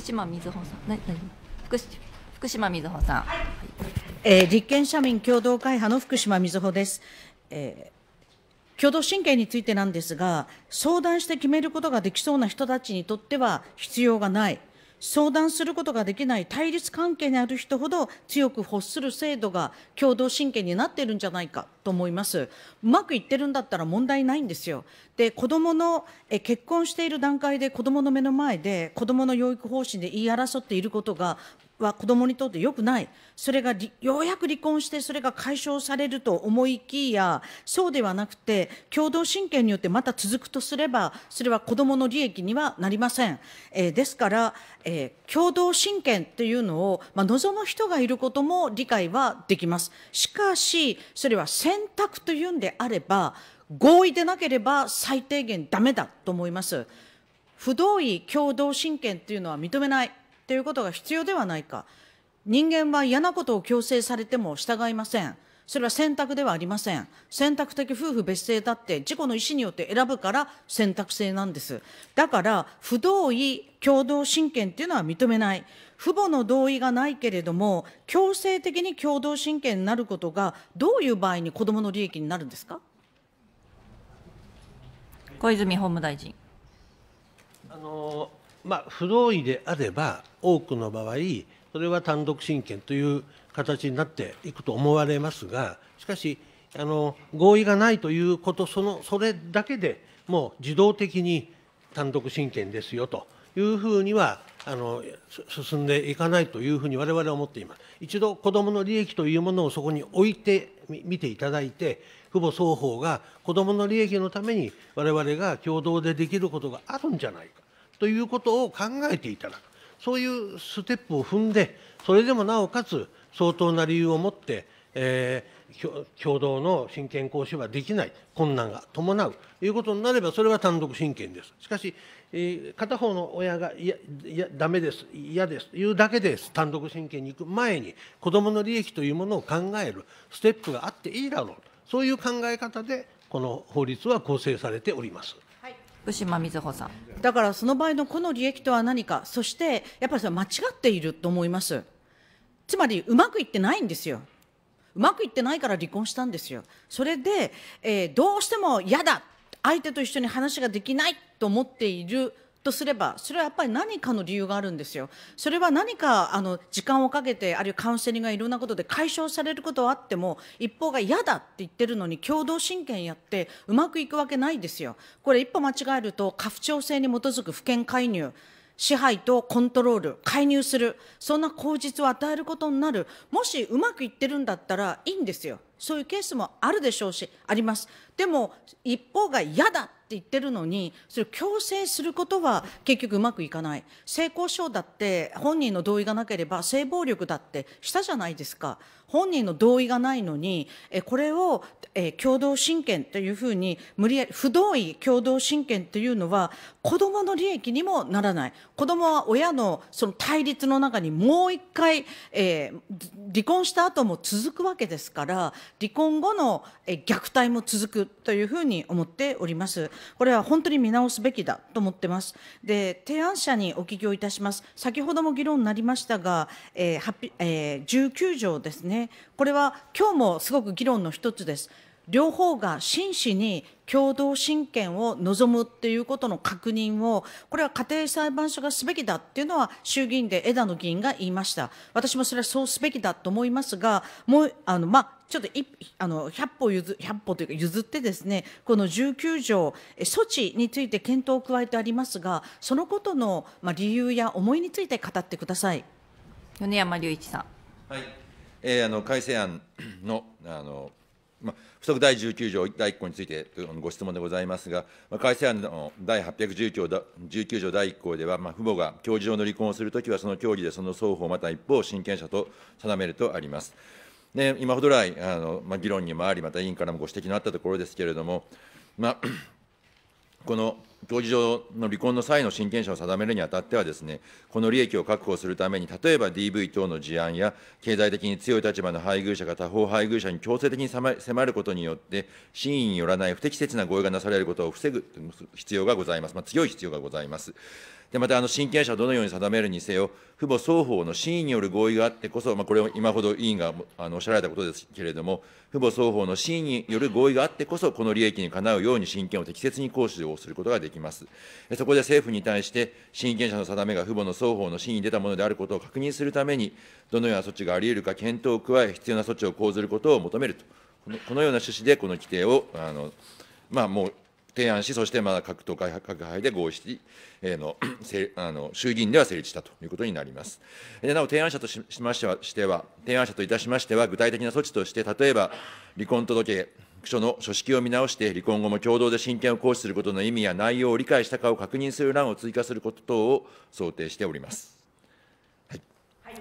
福島みずほさん何福福島みずほさん、はい、えー、立憲社民共同会派の福島みずほです、えー、共同親権についてなんですが相談して決めることができそうな人たちにとっては必要がない相談することができない対立関係にある人ほど強く欲する制度が共同親権になっているんじゃないかと思います。うまくいってるんだったら問題ないんですよ。で、子供の、え結婚している段階で子供の目の前で子供の養育方針で言い争っていることがは子供にとって良くない。それがようやく離婚してそれが解消されると思いきや、そうではなくて、共同親権によってまた続くとすれば、それは子供の利益にはなりません。えー、ですから、えー、共同親権というのを、まあ、望む人がいることも理解はできます。しかし、それは選択というんであれば、合意でなければ最低限ダメだと思います。不同意共同親権というのは認めないということが必要ではないか。人間は嫌なことを強制されても従いません。それは選択ではありません。選択的夫婦別姓だって自己の意思によって選ぶから選択制なんです。だから、不同意共同親権っていうのは認めない。父母の同意がないけれども、強制的に共同親権になることが、どういう場合に子どもの利益になるんですか小泉法務大臣。あのまあ、不同意であれば、多くの場合、それは単独親権という形になっていくと思われますが、しかし、あの合意がないということ、そのそれだけでもう自動的に単独親権ですよというふうにはあの進んでいかないというふうに我々は思っています。一度子どもの利益というものをそこに置いてみていただいて、父母双方が子どもの利益のために我々が共同でできることがあるんじゃないかということを考えていただく、そういうステップを踏んで、それでもなおかつ相当な理由を持って、えー、共同の親権行使はできない困難が伴うということになればそれは単独親権ですしかし、えー、片方の親がいやです嫌ですというだけで単独親権に行く前に子どもの利益というものを考えるステップがあっていいだろうそういう考え方でこの法律は構成されております。福島瑞穂さんだからその場合の子の利益とは何かそしてやっぱりそれは間違っていると思いますつまりうまくいってないんですようまくいってないから離婚したんですよ。それで、えー、どうしても嫌だ相手と一緒に話ができないと思っているとすればそれはやっぱり何かの理由があるんですよ。それは何かあの時間をかけてあるいはカウンセリングがいろんなことで解消されることはあっても一方が嫌だって言ってるのに共同親権やってうまくいくわけないですよ。これ一歩間違えると家父長制に基づく不権介入支配とコントロール、介入する、そんな口実を与えることになる、もしうまくいってるんだったらいいんですよ。そういうケースもあるでしょうしありますでも一方が嫌だって言ってるのにそれを強制することは結局うまくいかない性交渉だって本人の同意がなければ性暴力だってしたじゃないですか本人の同意がないのにえこれをえ共同親権というふうに無理やり不同意共同親権というのは子どもの利益にもならない子どもは親のその対立の中にもう一回、え離婚した後も続くわけですから離婚後の虐待も続くというふうに思っております。これは本当に見直すべきだと思ってます。で、提案者にお聞きをいたします。先ほども議論になりましたが、えーえー、19条ですね。これは今日もすごく議論の一つです。両方が真摯に共同親権を望むっていうことの確認を、これは家庭裁判所がすべきだっていうのは衆議院で枝野議員が言いました。私もそれはそうすべきだと思いますが、もう、あの、まあ、ちょっといあの100歩譲100歩というか譲ってですねこの19条措置について検討を加えてありますがそのことの、まあ、理由や思いについて語ってください米山隆一さん。はいえー、あの改正案のあのまあ、不足第19条第1項についてご質問でございますが、まあ、改正案の第819条19条第1項では、まあ、父母が教授上の離婚をするときは、その教義でその双方、また一方、親権者と定めるとあります。で今ほど来あの、まあ、議論にもあり、また委員からもご指摘のあったところですけれども、まあ、この当事上の離婚の際の親権者を定めるにあたってはです、ね、この利益を確保するために、例えば DV 等の事案や、経済的に強い立場の配偶者が他方配偶者に強制的に迫ることによって、真意によらない不適切な合意がなされることを防ぐ必要がございます、まあ、強い必要がございます。でまたあの親権者をどのように定めるにせよ、父母双方の真意による合意があってこそ、まあ、これを今ほど委員があのおっしゃられたことですけれども、父母双方の真意による合意があってこそ、この利益にかなうように親権を適切に行使をすることができます。そこで政府に対して、親権者の定めが父母の双方の真意に出たものであることを確認するために、どのような措置があり得るか検討を加え、必要な措置を講ずることを求めると、このこのような趣旨でこの規定を、あのまあ、もう提案し、そしてまあ各党会各会で合意し、えー、の あの衆議院では成立したということになります。なお、提案者としましてはしては、提案者といたしましては、具体的な措置として、例えば離婚届、区所の書式を見直して、離婚後も共同で親権を行使することの意味や内容を理解したかを確認する欄を追加すること等を想定しております。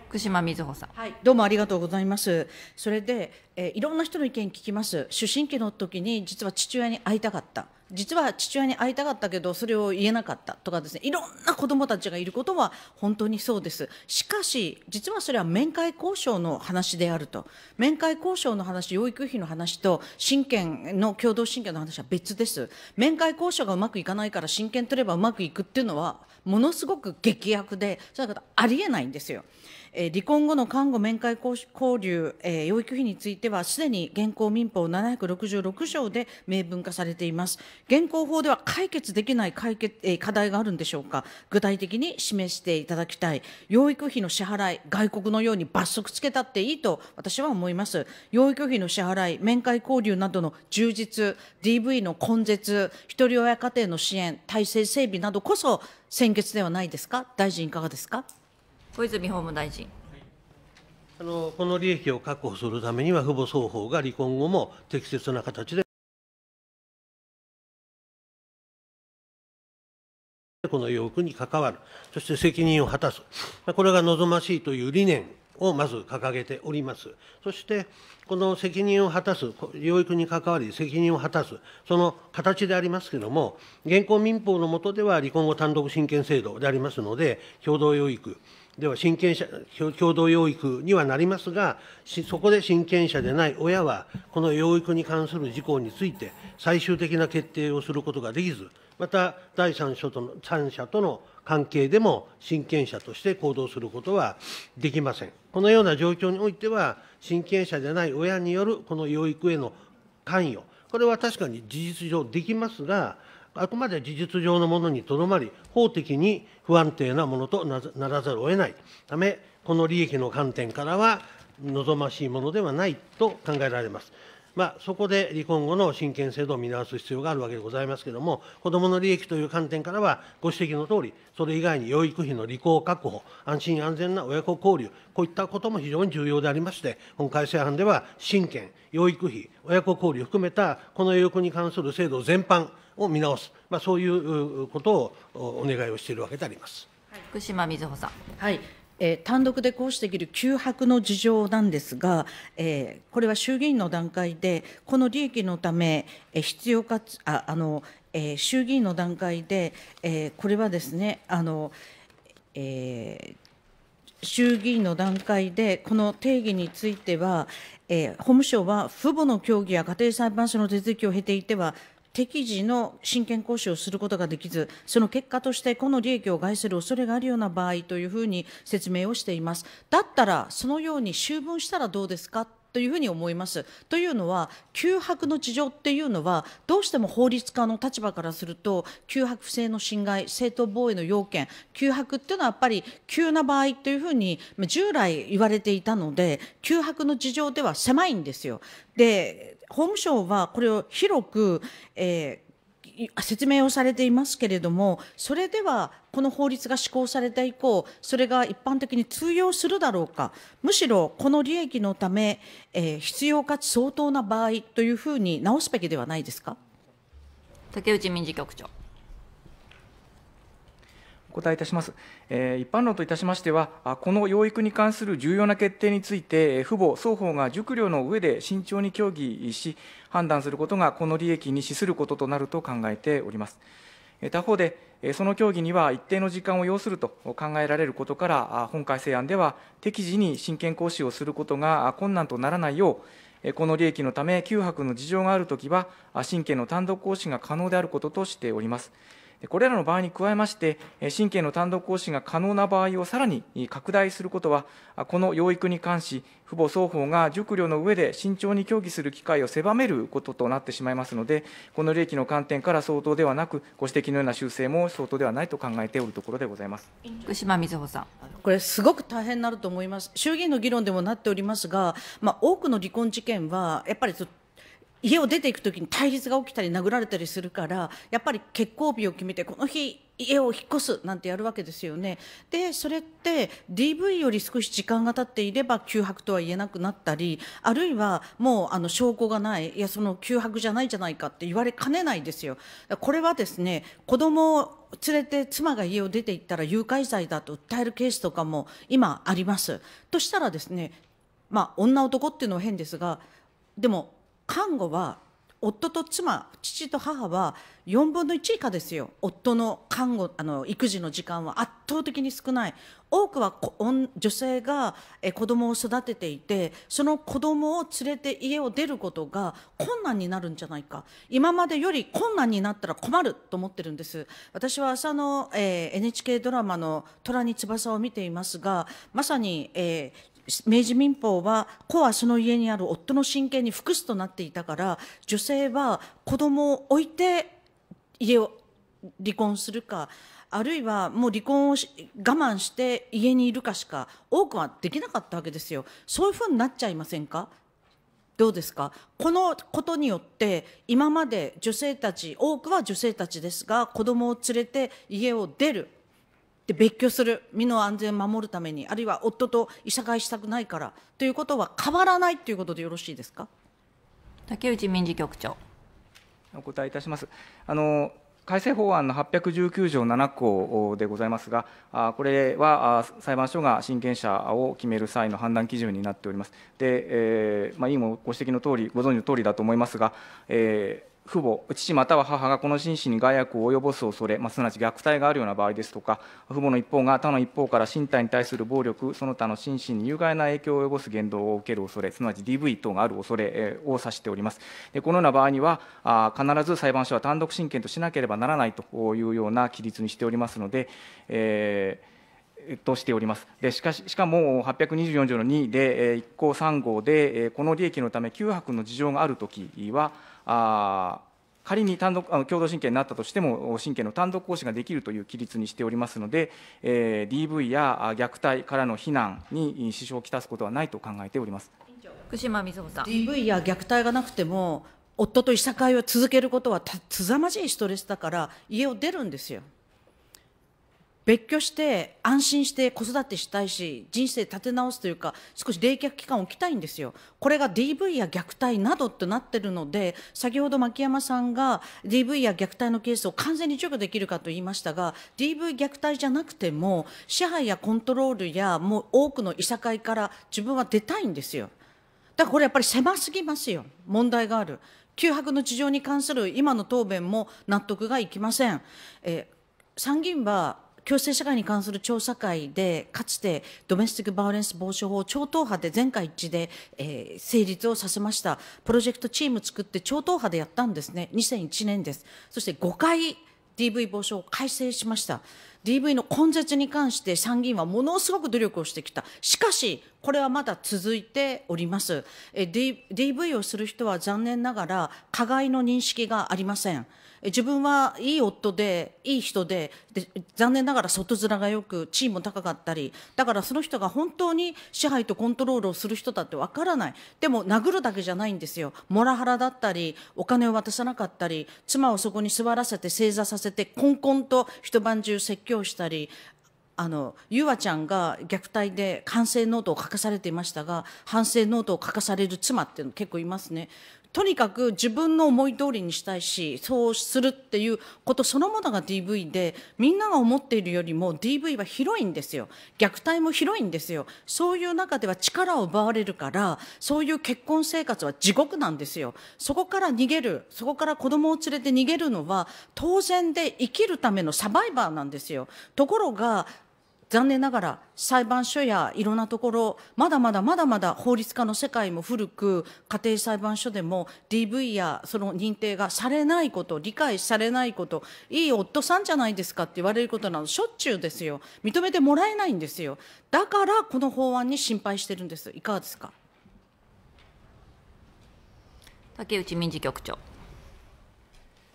福島みずほさん、はい、どうもありがとうございますそれで、えー、いろんな人の意見聞きます出身期の時に実は父親に会いたかった実は父親に会いたかったけどそれを言えなかったとかですねいろんな子どもたちがいることは本当にそうですしかし実はそれは面会交渉の話であると面会交渉の話養育費の話と親権の共同親権の話は別です面会交渉がうまくいかないから親権取ればうまくいくっていうのはものすごく劇薬でそれはありえないんですよ。え離婚後の看護面会交流、え養育費についてはすでに現行民法766条で明文化されています現行法では解決できない解決、え課題があるんでしょうか具体的に示していただきたい養育費の支払い外国のように罰則つけたっていいと私は思います養育費の支払い面会交流などの充実 DV の根絶ひとり親家庭の支援体制整備などこそ先決ではないですか大臣いかがですか小泉法務大臣。あのこの利益を確保するためには、父母双方が離婚後も適切な形でこの要求に関わる、そして責任を果たす、これが望ましいという理念をまず掲げております。そして、この責任を果たす、養育に関わり責任を果たす、その形でありますけれども、現行民法の下では離婚後単独親権制度でありますので、共同養育、では親権者共同養育にはなりますがそこで親権者でない親はこの養育に関する事項について最終的な決定をすることができずまた第三者との三者との関係でも親権者として行動することはできませんこのような状況においては親権者でない親によるこの養育への関与これは確かに事実上できますがあくまで事実上のものにとどまり、法的に不安定なものとならざるを得ないため、この利益の観点からは望ましいものではないと考えられます。まあ、そこで離婚後の親権制度を見直す必要があるわけでございますけれども、子どもの利益という観点からは、ご指摘のとおり、それ以外に養育費の履行確保、安心安全な親子交流、こういったことも非常に重要でありまして、本改正案では、親権、養育費、親子交流含めた、この養育に関する制度全般、を見直す、まあ、そういうことをお願いをしているわけであります。福島みずほさん、はいえー、単独で行使できる急迫の事情なんですが、えー、これは衆議院の段階で、この利益のため、えー、必要かつああの、えー、衆議院の段階で、えー、これはですね、あのえー、衆議院の段階で、この定義については、えー、法務省は父母の協議や家庭裁判所の手続きを経ていては、適時の真剣行使をすることができず、その結果としてこの利益を害する恐れがあるような場合というふうに説明をしています。だったら、そのように修分したらどうですかというふに思います。というのは、脅迫の事情っていうのは、どうしても法律家の立場からすると、脅迫不正の侵害、正当防衛の要件、脅迫っていうのはやっぱり急な場合というふうに従来言われていたので、脅迫の事情では狭いんですよ。で法務省はこれを広く、えー、説明をされていますけれども、それではこの法律が施行されて以降、それが一般的に通用するだろうか、むしろこの利益のため、えー、必要かつ相当な場合というふうに直すべきではないですか。竹内民事局長お答えいたします、えー、一般論といたしましては、この養育に関する重要な決定について、父母双方が熟慮の上で慎重に協議し、判断することがこの利益に資することとなると考えております。他方で、その協議には一定の時間を要すると考えられることから、本改正案では適時に親権行使をすることが困難とならないよう、この利益のため、9泊の事情があるときは、親権の単独行使が可能であることとしております。これらの場合に加えまして神経の単独行使が可能な場合をさらに拡大することはこの養育に関し父母双方が熟慮の上で慎重に協議する機会を狭めることとなってしまいますのでこの利益の観点から相当ではなくご指摘のような修正も相当ではないと考えておるところでございます福島みずほさんこれすごく大変になると思います衆議院の議論でもなっておりますが、まあ、多くの離婚事件はやっぱり家を出ていく時に対立が起きたり殴られたりするからやっぱり結婚日を決めてこの日家を引っ越すなんてやるわけですよね。でそれって DV より少し時間が経っていれば休泊とは言えなくなったりあるいはもうあの証拠がないいやその休泊じゃないじゃないかって言われかねないですよ。これはですね子供連れて妻が家を出て行ったら誘拐罪だと訴えるケースとかも今あります。としたらですねまあ女男っていうのは変ですがでも看護は夫と妻父と母は4分の1以下ですよ夫の看護あの育児の時間は圧倒的に少ない多くは女性が子供を育てていてその子供を連れて家を出ることが困難になるんじゃないか今までより困難になったら困ると思ってるんです私は朝の、えー、NHK ドラマの「虎に翼」を見ていますがまさに、えー、明治民法は子はその家にある夫の親権に服すとなっていたから女性は子供を置いて家を離婚するかあるいはもう離婚を我慢して家にいるかしか多くはできなかったわけですよ。そういうふうになっちゃいませんかどうですかこのことによって今まで女性たち多くは女性たちですが子供を連れて家を出るで別居する身の安全を守るためにあるいは夫と医者会したくないからということは変わらないということでよろしいですか竹内民事局長お答えいたしますあの改正法案の819条7項でございますが、これは裁判所が親権者を決める際の判断基準になっております。で、えー、まあ、委員もご指摘のとおり、ご存じのとおりだと思いますが、えー父母、父または母がこの心身に害悪を及ぼす恐れ、まあ、すなわち虐待があるような場合ですとか、父母の一方が他の一方から身体に対する暴力、その他の心身に有害な影響を及ぼす言動を受ける恐れ、すなわち DV 等がある恐れを指しております。でこのような場合にはあ、必ず裁判所は単独親権としなければならないというような規律にしておりますので、えーとしておりますでしかししかも824条の2で1項3号でこの利益のため9泊の事情があるときはあ仮に単独あの共同親権になったとしても親権の単独行使ができるという規律にしておりますので、えー、DV や虐待からの非難に支障をきたすことはないと考えております福島みずほさん DV や虐待がなくても夫といさかいを続けることはたつざまじいストレスだから家を出るんですよ別居して安心して子育てしたいし人生立て直すというか少し冷却期間を置きたいんですよこれが DV や虐待などってなってるので先ほど牧山さんが DV や虐待のケースを完全に除去できるかと言いましたが DV 虐待じゃなくても支配やコントロールやもう多くのいさかいから自分は出たいんですよだからこれやっぱり狭すぎますよ問題がある脅迫の事情に関する今の答弁も納得がいきません、え参議院は共生社会に関する調査会でかつてドメスティック・バオレンス防止法を超党派で全会一致で、えー、成立をさせましたプロジェクトチーム作って超党派でやったんですね2001年ですそして5回 DV 防止を改正しました DV の根絶に関して参議院はものすごく努力をしてきたしかしこれはまだ続いておりますえ、D、DV をする人は残念ながら加害の認識がありません自分はいい夫でいい人でで残念ながら外面がよく地位も高かったりだからその人が本当に支配とコントロールをする人だってわからないでも殴るだけじゃないんですよモラハラだったりお金を渡さなかったり妻をそこに座らせて正座させてこんこんと一晩中説教したりあのゆあちゃんが虐待で反省ノートを書かされていましたが反省ノートを書かされる妻っていうの結構いますねとにかく自分の思い通りにしたいしそうするっていうことそのものが DV でみんなが思っているよりも DV は広いんですよ虐待も広いんですよそういう中では力を奪われるからそういう結婚生活は地獄なんですよそこから逃げるそこから子供を連れて逃げるのは当然で生きるためのサバイバーなんですよところが残念ながら裁判所やいろんなところまだまだまだまだ法律家の世界も古く家庭裁判所でも DV やその認定がされないこと理解されないこといい夫さんじゃないですかって言われることなどしょっちゅうですよ認めてもらえないんですよだからこの法案に心配してるんですいかがですか竹内民事局長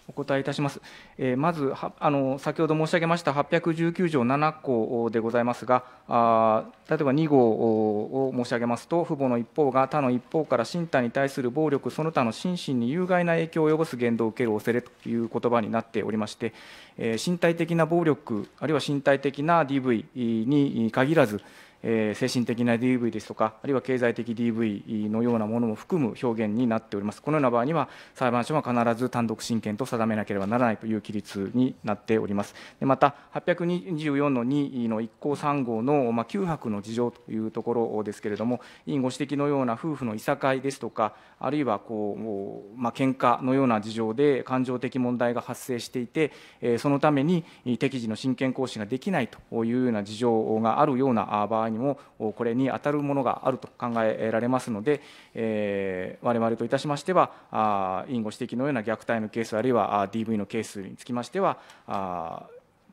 お答えいたします。えー、まずあの、先ほど申し上げました819条7項でございますが、あ例えば2号を申し上げますと、父母の一方が他の一方から身体に対する暴力、その他の心身に有害な影響を及ぼす言動を受ける恐れという言葉になっておりまして、えー、身体的な暴力、あるいは身体的な DV に限らず、え精神的な DV ですとか、あるいは経済的 DV のようなものも含む表現になっております。このような場合には、裁判所は必ず単独親権と定めなければならないという規律になっております。でまた、824の2の1項3号の、ま9泊の事情というところですけれども、委員ご指摘のような夫婦のいさかいですとか、あるいはこう、まあ、喧嘩のような事情で感情的問題が発生していて、そのために適時の親権行使ができないというような事情があるような場合にもこれに当たるものがあると考えられますので、えー、我々といたしましてはあ委員ご指摘のような虐待のケースあるいは DV のケースにつきましてはあ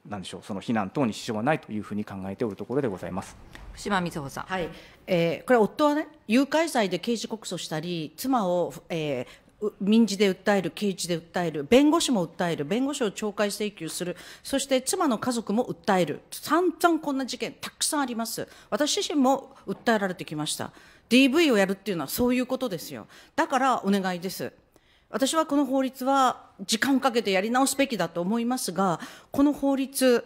なんでしょうその避難等に支障はないというふうに考えておるところでございます福島みずほさん、はいえー、これ、夫はね、誘拐罪で刑事告訴したり、妻を、え民事で訴える、刑事で訴える、弁護士も訴える、弁護士を懲戒請求する、そして妻の家族も訴える、散々こんな事件、たくさんあります、私自身も訴えられてきました、DV をやるっていうのはそういうことですよ、だからお願いです。私はこの法律は時間をかけてやり直すべきだと思いますが、この法律、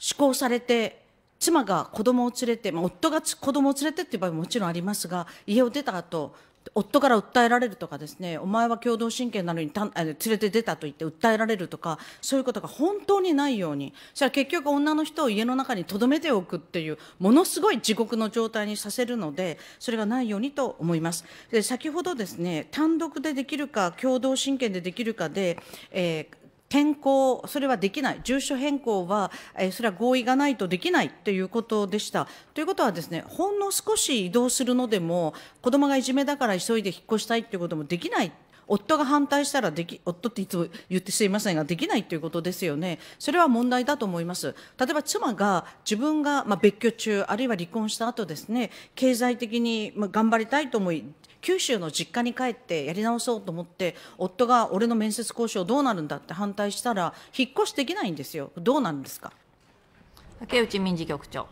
施行されて、妻が子供を連れて、まあ、夫が子供を連れてっていう場合ももちろんありますが、家を出た後、夫から訴えられるとかですねお前は共同親権なのにたあの連れて出たと言って訴えられるとかそういうことが本当にないようにそれは結局女の人を家の中に留めておくっていうものすごい地獄の状態にさせるのでそれがないようにと思います。で先ほどですね単独でできるか共同親権でできるかで、えー転校、それはできない、住所変更は、えそれは合意がないとできないということでした。ということはですね、ほんの少し移動するのでも、子どもがいじめだから急いで引っ越したいということもできない夫が反対したらでき夫っていつも言ってすいませんができないということですよねそれは問題だと思います例えば妻が自分が、まあ、別居中あるいは離婚した後ですね経済的に、まあ、頑張りたいと思い九州の実家に帰ってやり直そうと思って夫が俺の面接交渉どうなるんだって反対したら引っ越しできないんですよどうなんですか竹内民事局長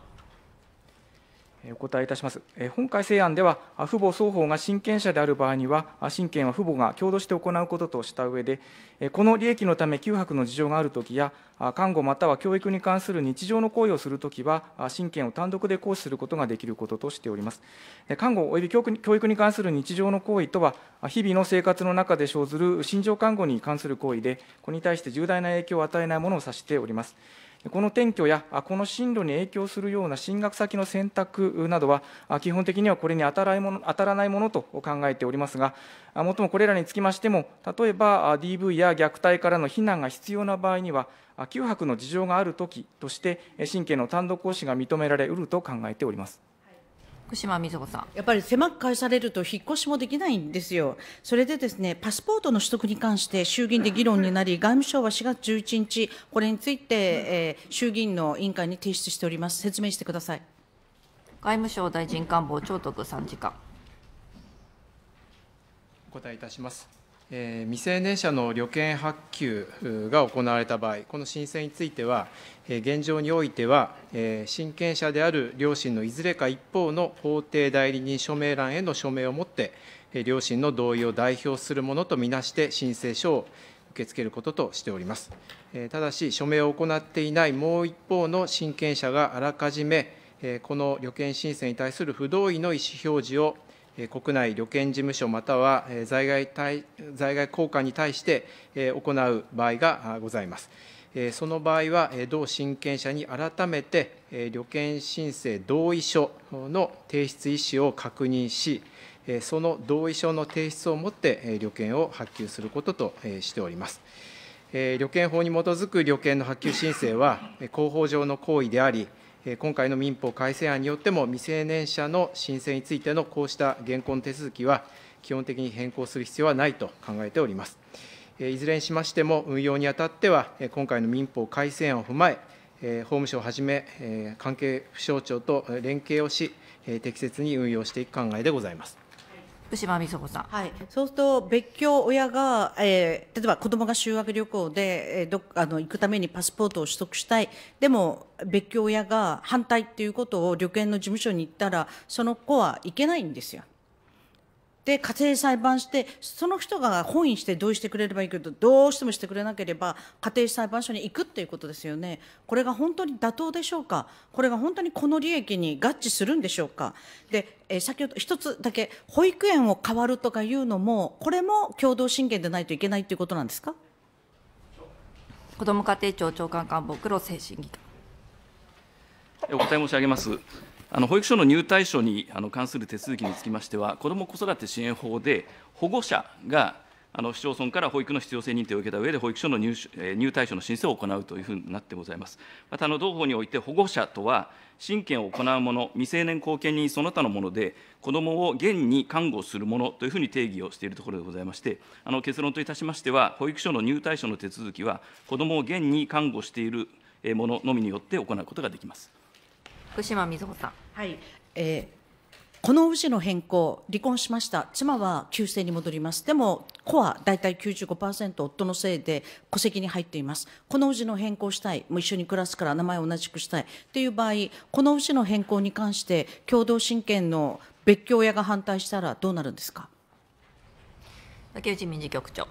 お答えいたします。本改正案では、父母双方が親権者である場合には、親権は父母が共同して行うこととした上で、この利益のため休泊の事情があるときや、看護または教育に関する日常の行為をするときは、親権を単独で行使することができることとしております。看護及び教育に関する日常の行為とは、日々の生活の中で生ずる心情看護に関する行為で、これに対して重大な影響を与えないものを指しております。この転居やこの進路に影響するような進学先の選択などは、基本的にはこれに当たらもの当たらないものと考えておりますが、もっともこれらにつきましても、例えば DV や虐待からの避難が必要な場合には、9泊の事情があるときとして、神経の単独行使が認められうると考えております。福島みずさんやっぱり狭く返されると引っ越しもできないんですよ、それでですねパスポートの取得に関して衆議院で議論になり、外務省は4月11日、これについて、えー、衆議院の委員会に提出しております、説明してください外務省大臣官房長徳参事官。お答えいたします。えー、未成年者の旅券発給が行われた場合、この申請については、えー、現状においては、えー、親権者である両親のいずれか一方の法定代理人署名欄への署名をもって、え両親の同意を代表するものとみなして申請書を受け付けることとしております。えただし、署名を行っていないもう一方の親権者があらかじめ、えこの旅券申請に対する不同意の意思表示を国内旅券事務所または在外在外交換に対して行う場合がございます。その場合は、同親権者に改めて旅券申請同意書の提出意思を確認し、その同意書の提出をもって旅券を発給することとしております。旅券法に基づく旅券の発給申請は、広報上の行為であり、今回の民法改正案によっても、未成年者の申請についてのこうした現行の手続きは、基本的に変更する必要はないと考えております。いずれにしましても、運用にあたっては、今回の民法改正案を踏まえ、法務省をはじめ、関係府省庁と連携をし、適切に運用していく考えでございます。福島美子さん、はい、そうすると別居親が、えー、例えば子供が修学旅行で、えー、どあの行くためにパスポートを取得したいでも別居親が反対っていうことを旅券の事務所に行ったらその子は行けないんですよ。で家庭裁判してその人が本意して同意してくれればいいけどどうしてもしてくれなければ家庭裁判所に行くっていうことですよねこれが本当に妥当でしょうかこれが本当にこの利益に合致するんでしょうかで、えー、先ほど一つだけ保育園を変わるとかいうのもこれも共同親権でないといけないということなんですか子ども家庭庁長官官房黒瀬審議官お答え申し上げますあの保育所の入退所にあの関する手続きにつきましては、子ども・子育て支援法で、保護者があの市町村から保育の必要性認定を受けた上で、保育所の入入退所の申請を行うというふうになってございます。また、あの同法において、保護者とは、親権を行う者、未成年後見人その他のもので、子どもを現に看護するものというふうに定義をしているところでございまして、あの結論といたしましては、保育所の入退所の手続きは、子どもを現に看護しているもののみによって行うことができます。福島みずほさん。はい、えーこの氏の変更、離婚しました、妻は旧姓に戻ります、でも子は大体95%、夫のせいで戸籍に入っています、この氏の変更したい、もう一緒に暮らすから名前を同じくしたいという場合、この氏の変更に関して、共同親権の別居親が反対したらどうなるんですか竹内民事局長。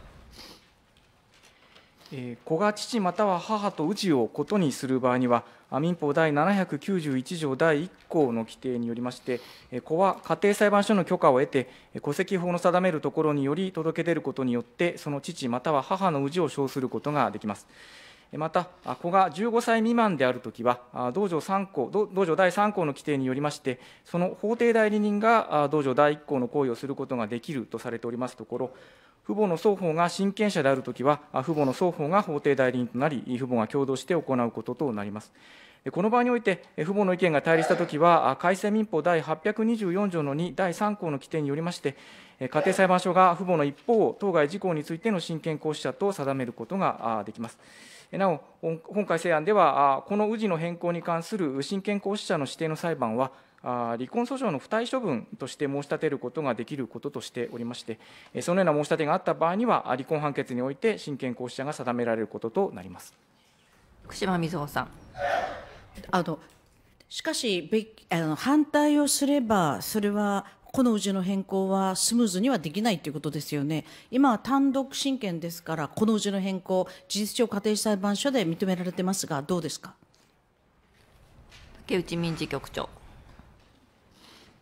子が父または母と氏をことにする場合には、民法第791条第1項の規定によりまして、子は家庭裁判所の許可を得て、戸籍法の定めるところにより届け出ることによって、その父または母の氏を称することができます。また、子が15歳未満であるときは、道条3項道条第3項の規定によりまして、その法定代理人が道条第1項の行為をすることができるとされておりますところ、父母の双方が親権者であるときは、父母の双方が法定代理人となり、父母が共同して行うこととなります。この場合において、父母の意見が対立したときは、改正民法第824条の2第3項の規定によりまして、家庭裁判所が父母の一方を当該事項についての親権行使者と定めることができます。なお、本改正案では、この氏の変更に関する親権行使者の指定の裁判は、離婚訴訟の不対処分として申し立てることができることとしておりまして、そのような申し立てがあった場合には、離婚判決において親権行使者が定められることとなります福島みずほさん。あのしかしあの、反対をすれば、それはこのうちの変更はスムーズにはできないということですよね。今は単独親権ですから、このうちの変更、事実上、家庭裁判所で認められてますが、どうですか。竹内民事局長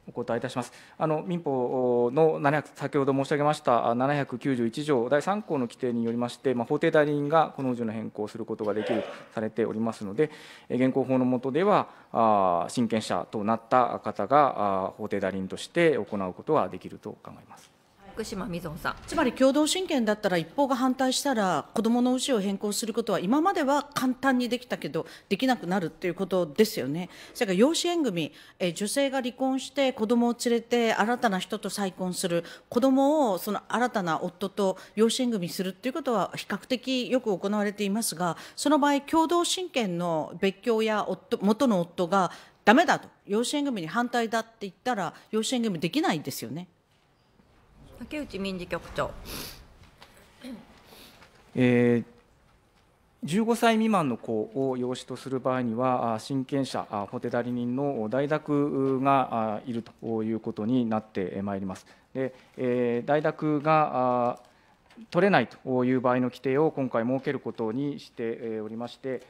お答えいたしますあの民法の先ほど申し上げました791条第3項の規定によりまして、まあ、法定代理人がこの条の変更をすることができるとされておりますので、現行法の下では、あ親権者となった方があ法定代理人として行うことはできると考えます。福島みぞんさんつまり共同親権だったら一方が反対したら子どもの氏を変更することは今までは簡単にできたけどできなくなるっていうことですよね。それから養子縁組え女性が離婚して子どもを連れて新たな人と再婚する子どもをその新たな夫と養子縁組するっていうことは比較的よく行われていますがその場合共同親権の別居や夫元の夫がダメだと養子縁組に反対だって言ったら養子縁組できないですよね。竹内民事局長、えー15歳未満の子を養子とする場合には、親権者、ホテ代理人の代諾がいるということになってまいります。で代諾が取れないという場合の規定を今回設けることにしておりまして、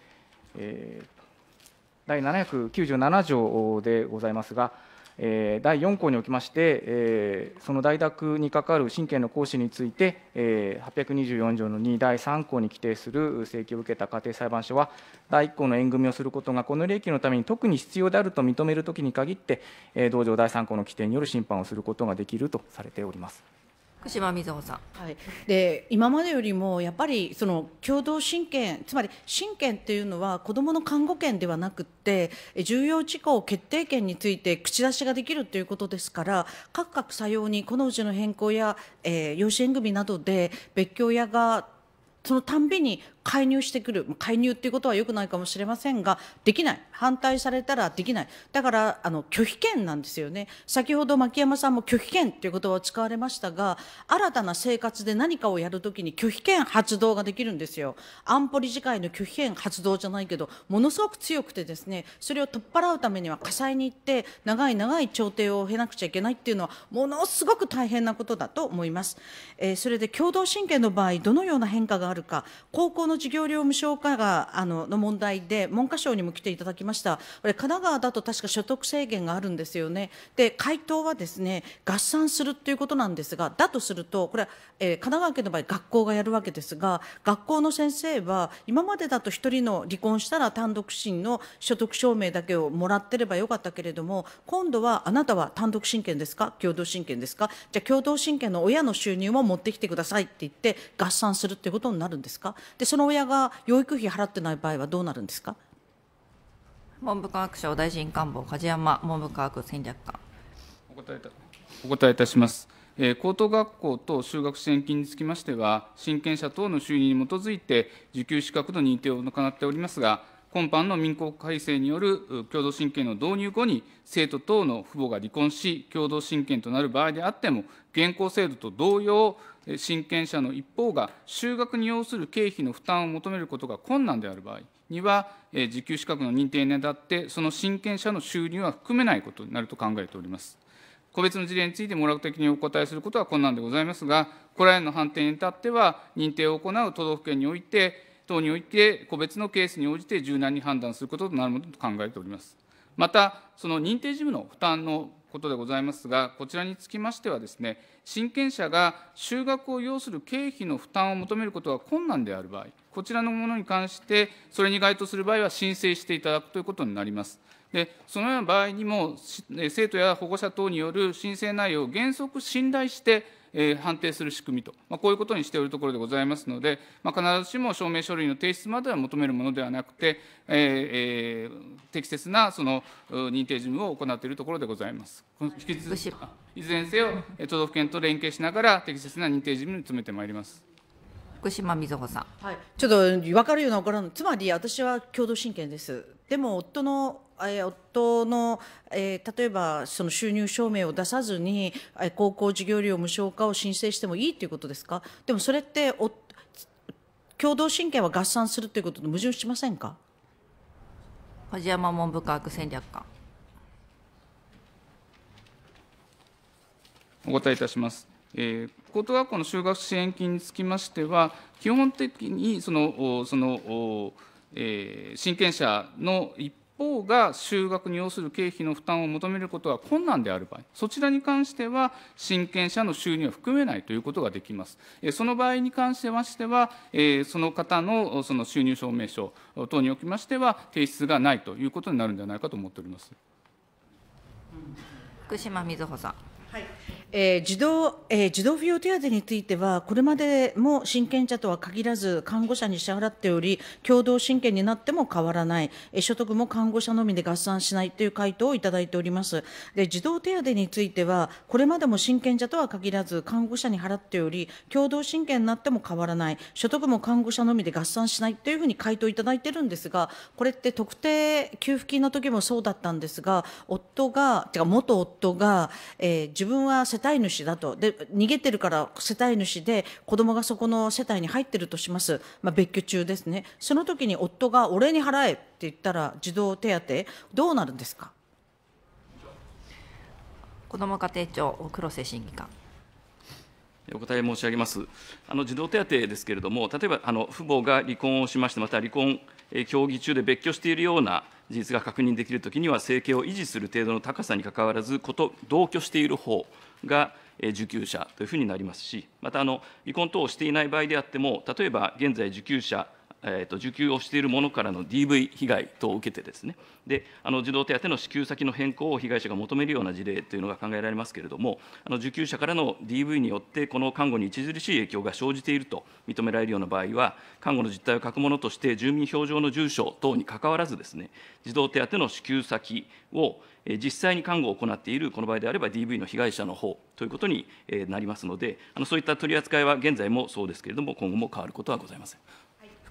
第797条でございますが、第4項におきまして、その代諾に係る親権の行使について、824条の2第3項に規定する請求を受けた家庭裁判所は、第1項の縁組みをすることが、この利益のために特に必要であると認めるときに限って、同条第3項の規定による審判をすることができるとされております。福島みずほさん、はい、で今までよりもやっぱりその共同親権つまり親権っていうのは子どもの看護権ではなくって重要事項決定権について口出しができるということですから各々作用にこのうちの変更や、えー、養子縁組などで別居親がそのたんびに介入してくる介入っていうことは良くないかもしれませんができない反対されたらできないだからあの拒否権なんですよね先ほど牧山さんも拒否権という言葉を使われましたが新たな生活で何かをやるときに拒否権発動ができるんですよ安保理事会の拒否権発動じゃないけどものすごく強くてですねそれを取っ払うためには火災に行って長い長い調停を経なくちゃいけないっていうのはものすごく大変なことだと思います、えー、それで共同親権の場合どのような変化があるか高校のの授業料無償化があのの問題で、文科省にも来ていただきました、これ、神奈川だと確か所得制限があるんですよね、で回答はですね合算するということなんですが、だとすると、これは、えー、神奈川県の場合、学校がやるわけですが、学校の先生は、今までだと1人の離婚したら単独親の所得証明だけをもらってればよかったけれども、今度はあなたは単独親権ですか、共同親権ですか、じゃあ、共同親権の親の収入も持ってきてくださいって言って、合算するということになるんですか。でそのの親が養育費払ってない場合はどうなるんですか文部科学省大臣官房梶山文部科学戦略官お答えお答えいたします。えー、高等学校等就学支援金につきましては、親権者等の収入に基づいて、受給資格の認定を行っておりますが、今般の民国改正による共同親権の導入後に、生徒等の父母が離婚し、共同親権となる場合であっても、現行制度と同様、親権者の一方が就学に要する経費の負担を求めることが困難である場合には、受給資格の認定にあたって、その親権者の収入は含めないことになると考えております。個別の事例について網羅的にお答えすることは困難でございますが、これらの判定に至っては、認定を行う都道府県において、等において個別のケースに応じて柔軟に判断することとなるものと考えております。また、その認定事務の負担のことでございますが、こちらにつきましてはですね、親権者が就学を要する経費の負担を求めることが困難である場合、こちらのものに関して、それに該当する場合は申請していただくということになります。でそのような場合にも、生徒や保護者等による申請内容を原則信頼して、判定する仕組みと、まあ、こういうことにしておるところでございますので、まあ、必ずしも証明書類の提出までは求めるものではなくて、えーえー、適切なその認定事務を行っているところでございます。引き続きいずれにせよ、都道府県と連携しながら、適切な認定事務に詰めてまいります。福島みずほさん、はい、ちょっと分かるような分からない、つまり私は共同親権です。でも夫のえ夫の、えー、例えばその収入証明を出さずに、え高校授業料無償化を申請してもいいということですかでもそれってお共同親権は合算するということと矛盾しませんか梶山文部科学戦略官お答えいたします。えー、高等学校の就学支援金につきましては、基本的にその、その、え親権者の一方が就学に要する経費の負担を求めることは困難である場合、そちらに関しては、親権者の収入は含めないということができます。その場合に関してましては、その方のその収入証明書等におきましては、提出がないということになるんではないかと思っております。福島みずほさん。はいえー、児童、えー、児童扶養手当については、これまでも親権者とは限らず、看護者に支払っており、共同親権になっても変わらない、えー、所得も看護者のみで合算しないという回答をいただいております。で、児童手当については、これまでも親権者とは限らず、看護者に払っており、共同親権になっても変わらない、所得も看護者のみで合算しないというふうに回答いただいてるんですが、これって特定給付金の時もそうだったんですが、夫が、てか元夫が、えー、自分は世帯帯主だとで逃げてるから世帯主で子供がそこの世帯に入ってるとします、まあ、別居中ですねその時に夫が俺に払えって言ったら児童手当どうなるんですか子ども家庭庁黒瀬審議官お答え申し上げます。あの児童手当ですけれども、例えばあの父母が離婚をしまして、また離婚協議中で別居しているような事実が確認できるときには、生計を維持する程度の高さにかかわらず、こと同居している方、が受給者というふうになりますし、またあの離婚等をしていない場合であっても、例えば現在、受給者えーと、受給をしている者からの DV 被害等を受けてですねであの児童手当の支給先の変更を被害者が求めるような事例というのが考えられますけれどもあの受給者からの DV によってこの看護に著しい影響が生じていると認められるような場合は看護の実態を書くものとして住民票上の住所等にかかわらずですね児童手当の支給先を実際に看護を行っているこの場合であれば DV の被害者の方ということになりますのであのそういった取り扱いは現在もそうですけれども今後も変わることはございません。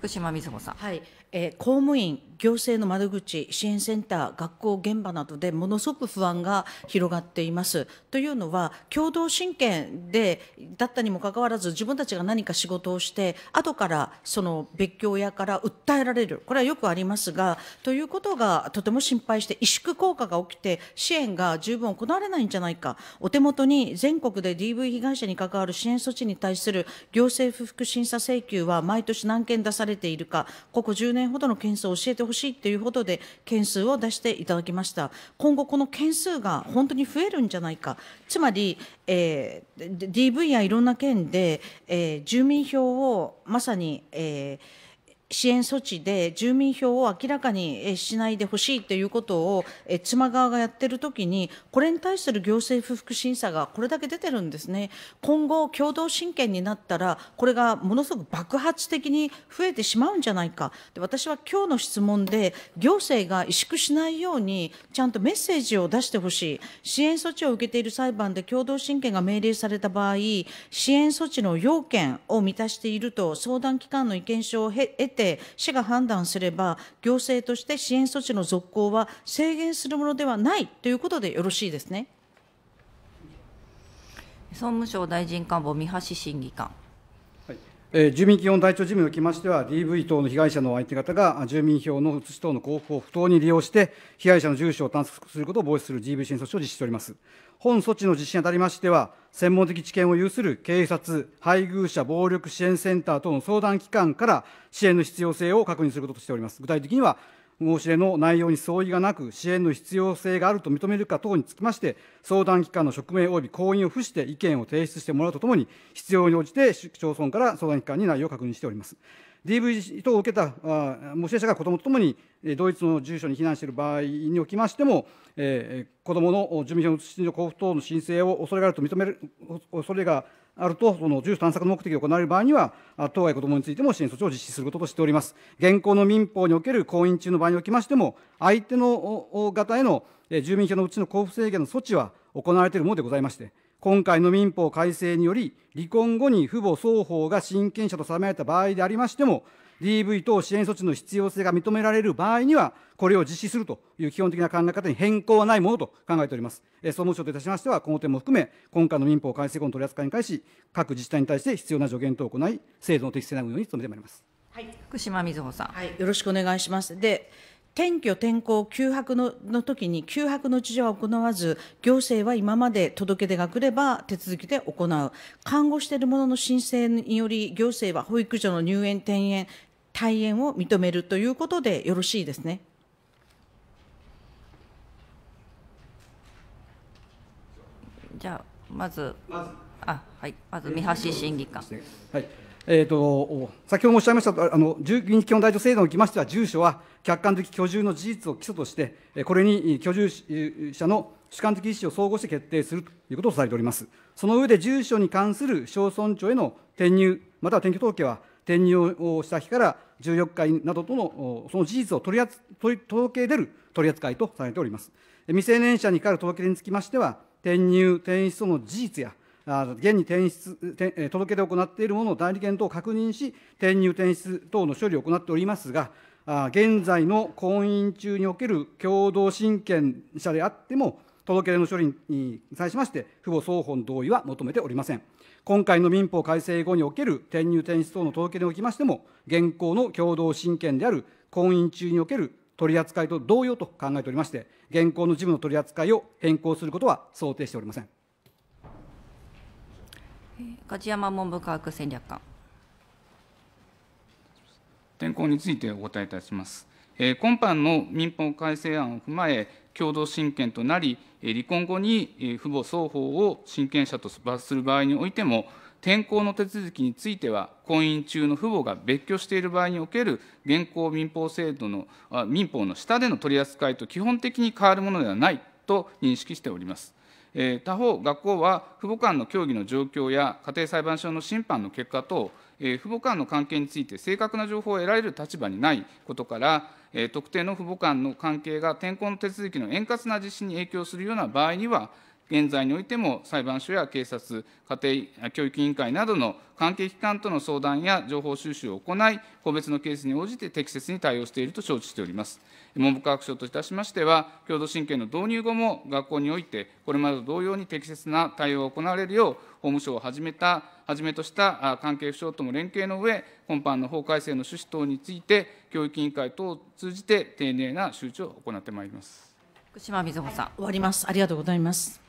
福島みずほさん、はいえー、公務員、行政の窓口、支援センター、学校現場などでものすごく不安が広がっています。というのは、共同親権でだったにもかかわらず、自分たちが何か仕事をして、後からその別居親から訴えられる、これはよくありますが、ということがとても心配して、萎縮効果が起きて、支援が十分行われないんじゃないか、お手元に全国で DV 被害者に関わる支援措置に対する行政不服審査請求は毎年何件出されれているか、ここ10年ほどの件数を教えてほしいということで、件数を出していただきました。今後、この件数が本当に増えるんじゃないか、つまり、えー、DV やいろんな件で、えー、住民票をまさに、えー支援措置で住民票を明らかにしないでほしいということを妻側がやってるときに、これに対する行政不服審査がこれだけ出てるんですね、今後、共同親権になったら、これがものすごく爆発的に増えてしまうんじゃないか、で私は今日の質問で、行政が萎縮しないように、ちゃんとメッセージを出してほしい、支援措置を受けている裁判で共同親権が命令された場合、支援措置の要件を満たしていると、相談機関の意見書を得て、て市が判断すれば行政として支援措置の続行は制限するものではないということでよろしいですね。総務省大臣官房三橋審議官。え住民基本台帳事務におきましては、DV 等の被害者の相手方が、住民票の写し等の交付を不当に利用して、被害者の住所を探索することを防止する DV 支援措置を実施しております。本措置の実施にあたりましては、専門的知見を有する警察、配偶者暴力支援センター等の相談機関から支援の必要性を確認することとしております。具体的には、申し出の内容に相違がなく、支援の必要性があると認めるか等につきまして、相談機関の職名及び公印を付して意見を提出してもらうとともに、必要に応じて市町村から相談機関に内容を確認しております。DV 等を受けた申し出者が子どもとともに同一の住所に避難している場合におきましても、えー、子どもの住民票の通信の交付等の申請を恐れがあると認める恐れがあるとその住所探索の目的で行われる場合には当該子どもについても支援措置を実施することとしております現行の民法における婚姻中の場合におきましても相手の方への住民票のうちの交付制限の措置は行われているものでございまして今回の民法改正により離婚後に父母双方が親権者と定められた場合でありましても DV 等支援措置の必要性が認められる場合には、これを実施するという基本的な考え方に変更はないものと考えております。え総務省といたしましては、この点も含め、今回の民法改正後の取り扱いに関し、各自治体に対して必要な助言等を行い、制度の適正な運用に努めてまいります。はい、福島みずほさん、はい、よろしくお願いします。で転居、転校、休泊のの時に休泊の事情は行わず、行政は今まで届け出が来れば手続きで行う。看護している者の申請により、行政は保育所の入園、転園、退園を認めるということでよろしいですね。じゃまず、あはい、まず三橋審議官。はいえーと、先ほどもおっしゃいましたあの住民基本台帳制度におきましては、住所は客観的居住の事実を基礎として、これに居住者の主観的意思を総合して決定するということをされております。その上で、住所に関する町村長への転入、または転居統計は、転入した日から14日などとのその事実を取り取り届け出る取り扱いとされております未成年者にかかる届け出につきましては転入転出の事実や現に転出届け出を行っているものを代理権等を確認し転入転出等の処理を行っておりますが現在の婚姻中における共同親権者であっても届け出の処理に際しまして父母双方の同意は求めておりません今回の民法改正後における転入転出等の統計におきましても、現行の共同親権である婚姻中における取り扱いと同様と考えておりまして、現行の事務の取り扱いを変更することは想定しておりません。梶山文部科学戦略官。天候についてお答えいたします。今般の民法改正案を踏まえ、共同親権となり、離婚後に父母双方を親権者と罰する場合においても、転校の手続きについては、婚姻中の父母が別居している場合における現行民法制度の、民法の下での取り扱いと基本的に変わるものではないと認識しております。他方、学校は父母間の協議の状況や家庭裁判所の審判の結果等、え父母間の関係について正確な情報を得られる立場にないことから、え特定の父母間の関係が転校の手続きの円滑な実施に影響するような場合には、現在においても裁判所や警察、家庭教育委員会などの関係機関との相談や情報収集を行い、個別のケースに応じて適切に対応していると承知しております。文部科学省といたしましては、共同親権の導入後も学校において、これまでと同様に適切な対応が行われるよう、法務省をはじめたはじめとした関係府省とも連携の上、今般の法改正の趣旨等について、教育委員会等を通じて丁寧な周知を行ってまいります。福島みずほさん、終わります。ありがとうございます。